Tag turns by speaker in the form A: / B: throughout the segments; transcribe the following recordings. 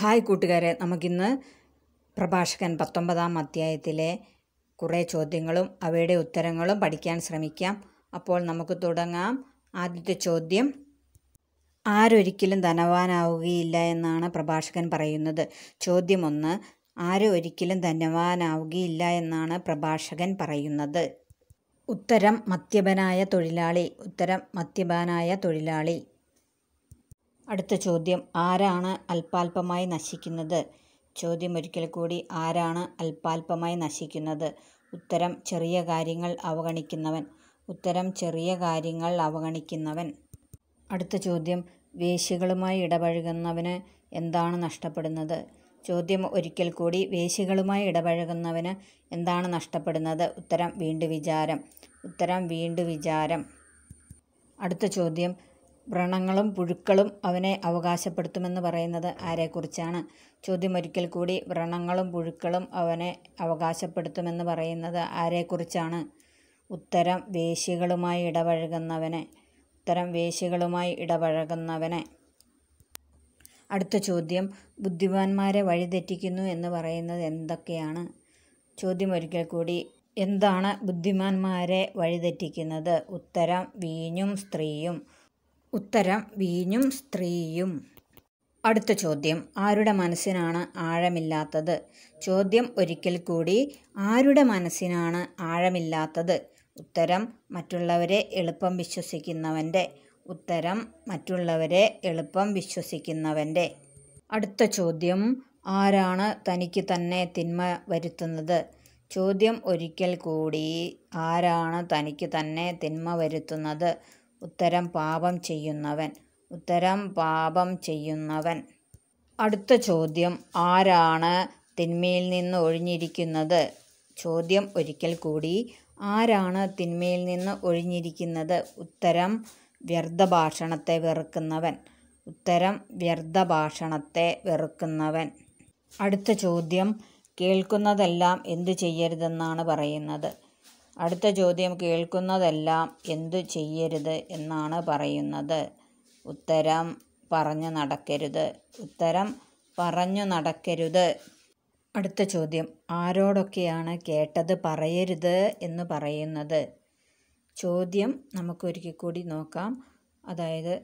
A: hi കൂട്ടുകാരെ നമുക്കിന്ന് പ്രഭാഷകൻ പത്തൊമ്പതാം അധ്യായത്തിലെ കുറേ ചോദ്യങ്ങളും അവയുടെ ഉത്തരങ്ങളും പഠിക്കാൻ ശ്രമിക്കാം അപ്പോൾ നമുക്ക് തുടങ്ങാം ആദ്യത്തെ ചോദ്യം ആരൊരിക്കലും ധനവാനാവുകയില്ല എന്നാണ് പ്രഭാഷകൻ പറയുന്നത് ചോദ്യം ഒന്ന് ആരും ഒരിക്കലും ധനവാനാവുകയില്ല എന്നാണ് പ്രഭാഷകൻ പറയുന്നത് ഉത്തരം മദ്യപനായ തൊഴിലാളി ഉത്തരം മദ്യപാനായ തൊഴിലാളി അടുത്ത ചോദ്യം ആരാണ് അല്പാൽപമായി നശിക്കുന്നത് ചോദ്യം ഒരിക്കൽ കൂടി ആരാണ് അല്പാൽപമായി നശിക്കുന്നത് ഉത്തരം ചെറിയ കാര്യങ്ങൾ അവഗണിക്കുന്നവൻ ഉത്തരം ചെറിയ കാര്യങ്ങൾ അവഗണിക്കുന്നവൻ അടുത്ത ചോദ്യം വേശികളുമായി ഇടപഴകുന്നവന് എന്താണ് നഷ്ടപ്പെടുന്നത് ചോദ്യം ഒരിക്കൽ കൂടി വേശികളുമായി ഇടപഴകുന്നവന് എന്താണ് നഷ്ടപ്പെടുന്നത് ഉത്തരം വീണ്ടു വിചാരം ഉത്തരം വീണ്ടു വിചാരം അടുത്ത ചോദ്യം വ്രണങ്ങളും പുഴുക്കളും അവനെ അവകാശപ്പെടുത്തുമെന്ന് പറയുന്നത് ആരെക്കുറിച്ചാണ് ചോദ്യമൊരിക്കൽ കൂടി വ്രണങ്ങളും പുഴുക്കളും അവനെ അവകാശപ്പെടുത്തുമെന്ന് പറയുന്നത് ആരെക്കുറിച്ചാണ് ഉത്തരം വേശ്യകളുമായി ഇടപഴകുന്നവനെ ഉത്തരം വേശ്യകളുമായി ഇടപഴകുന്നവനെ അടുത്ത ചോദ്യം ബുദ്ധിമാന്മാരെ വഴിതെറ്റിക്കുന്നു എന്ന് പറയുന്നത് എന്തൊക്കെയാണ് ചോദ്യമൊരിക്കൽ കൂടി എന്താണ് ബുദ്ധിമാന്മാരെ വഴിതെറ്റിക്കുന്നത് ഉത്തരം വീഞ്ഞും സ്ത്രീയും ഉത്തരം വീഞ്ഞും സ്ത്രീയും അടുത്ത ചോദ്യം ആരുടെ മനസ്സിനാണ് ആഴമില്ലാത്തത് ചോദ്യം ഒരിക്കൽ കൂടി ആരുടെ മനസ്സിനാണ് ആഴമില്ലാത്തത് ഉത്തരം മറ്റുള്ളവരെ എളുപ്പം വിശ്വസിക്കുന്നവൻ്റെ ഉത്തരം മറ്റുള്ളവരെ എളുപ്പം വിശ്വസിക്കുന്നവൻ്റെ അടുത്ത ചോദ്യം ആരാണ് തനിക്ക് തന്നെ തിന്മ വരുത്തുന്നത് ചോദ്യം ഒരിക്കൽ കൂടി ആരാണ് തനിക്ക് തന്നെ തിന്മ വരുത്തുന്നത് ഉത്തരം പാപം ചെയ്യുന്നവൻ ഉത്തരം പാപം ചെയ്യുന്നവൻ അടുത്ത ചോദ്യം ആരാണ് തിന്മയിൽ നിന്ന് ഒഴിഞ്ഞിരിക്കുന്നത് ചോദ്യം ഒരിക്കൽ കൂടി ആരാണ് തിന്മയിൽ നിന്ന് ഒഴിഞ്ഞിരിക്കുന്നത് ഉത്തരം വ്യർത്ഥഭാഷണത്തെ വെറുക്കുന്നവൻ ഉത്തരം വ്യർത്ഥഭാഷണത്തെ വെറുക്കുന്നവൻ അടുത്ത ചോദ്യം കേൾക്കുന്നതെല്ലാം എന്തു ചെയ്യരുതെന്നാണ് പറയുന്നത് അടുത്ത ചോദ്യം കേൾക്കുന്നതെല്ലാം എന്തു ചെയ്യരുത് എന്നാണ് പറയുന്നത് ഉത്തരം പറഞ്ഞു നടക്കരുത് ഉത്തരം പറഞ്ഞു നടക്കരുത് അടുത്ത ചോദ്യം ആരോടൊക്കെയാണ് കേട്ടത് പറയരുത് എന്ന് പറയുന്നത് ചോദ്യം നമുക്കൊരിക്കൽ കൂടി നോക്കാം അതായത്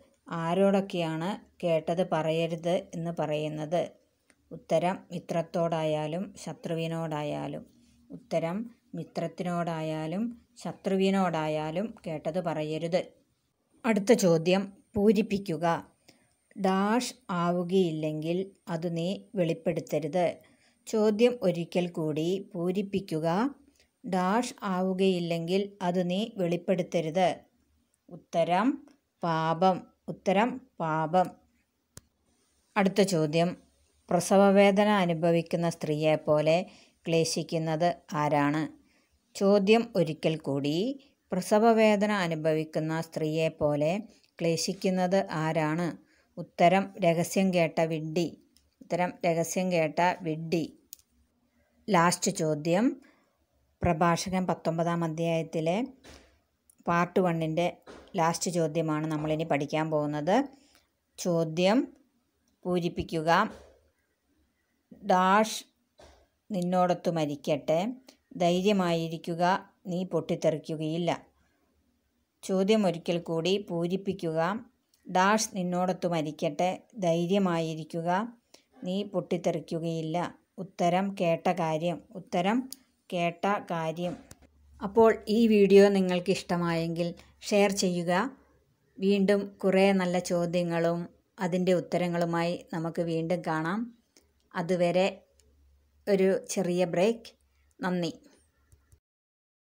A: ആരോടൊക്കെയാണ് കേട്ടത് പറയരുത് എന്ന് പറയുന്നത് ഉത്തരം മിത്രത്തോടായാലും ശത്രുവിനോടായാലും ഉത്തരം മിത്രത്തിനോടായാലും ശത്രുവിനോടായാലും കേട്ടത് പറയരുത് അടുത്ത ചോദ്യം പൂരിപ്പിക്കുക ഡാഷ് ആവുകയില്ലെങ്കിൽ അത് നീ വെളിപ്പെടുത്തരുത് ചോദ്യം ഒരിക്കൽ കൂടി പൂരിപ്പിക്കുക ഡാഷ് ആവുകയില്ലെങ്കിൽ അത് നീ വെളിപ്പെടുത്തരുത് ഉത്തരം പാപം ഉത്തരം പാപം അടുത്ത ചോദ്യം പ്രസവവേദന അനുഭവിക്കുന്ന സ്ത്രീയെപ്പോലെ ക്ലേശിക്കുന്നത് ആരാണ് ചോദ്യം ഒരിക്കൽ കൂടി പ്രസവവേദന അനുഭവിക്കുന്ന സ്ത്രീയെപ്പോലെ ക്ലേശിക്കുന്നത് ആരാണ് ഉത്തരം രഹസ്യം കേട്ട വിഡ്ഡി ഉത്തരം രഹസ്യം കേട്ട വിഡ്ഡി ലാസ്റ്റ് ചോദ്യം പ്രഭാഷകൻ പത്തൊമ്പതാം അധ്യായത്തിലെ പാർട്ട് വണ്ണിൻ്റെ ലാസ്റ്റ് ചോദ്യമാണ് നമ്മളിനി പഠിക്കാൻ പോകുന്നത് ചോദ്യം പൂരിപ്പിക്കുക ഡാഷ് നിന്നോടൊത്ത് മരിക്കട്ടെ ധൈര്യമായിരിക്കുക നീ പൊട്ടിത്തെറിക്കുകയില്ല ചോദ്യം ഒരിക്കൽ കൂടി പൂരിപ്പിക്കുക ഡാഷ് നിന്നോടൊത്ത് മരിക്കട്ടെ ധൈര്യമായിരിക്കുക നീ പൊട്ടിത്തെറിക്കുകയില്ല ഉത്തരം കേട്ട കാര്യം ഉത്തരം കേട്ട കാര്യം അപ്പോൾ ഈ വീഡിയോ നിങ്ങൾക്ക് ഇഷ്ടമായെങ്കിൽ ഷെയർ ചെയ്യുക വീണ്ടും കുറേ നല്ല ചോദ്യങ്ങളും അതിൻ്റെ ഉത്തരങ്ങളുമായി നമുക്ക് വീണ്ടും കാണാം അതുവരെ ഒരു ചെറിയ ബ്രേക്ക് നന്ദി